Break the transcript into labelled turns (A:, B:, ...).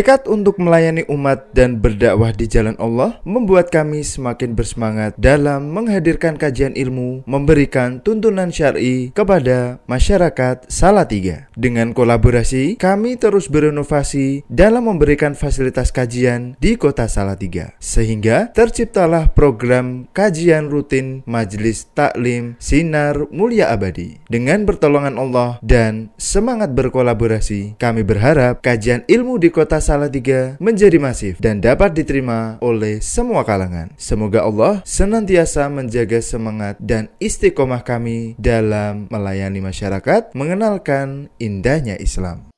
A: Tekad untuk melayani umat dan berdakwah di jalan Allah membuat kami semakin bersemangat dalam menghadirkan kajian ilmu, memberikan tuntunan syar'i kepada masyarakat Salatiga. Dengan kolaborasi, kami terus berinovasi dalam memberikan fasilitas kajian di Kota Salatiga, sehingga terciptalah program kajian rutin Majelis Taklim Sinar Mulia Abadi. Dengan pertolongan Allah dan semangat berkolaborasi, kami berharap kajian ilmu di Kota Salatiga tiga menjadi masif dan dapat diterima oleh semua kalangan. Semoga Allah senantiasa menjaga semangat dan istiqomah kami dalam melayani masyarakat, mengenalkan indahnya Islam.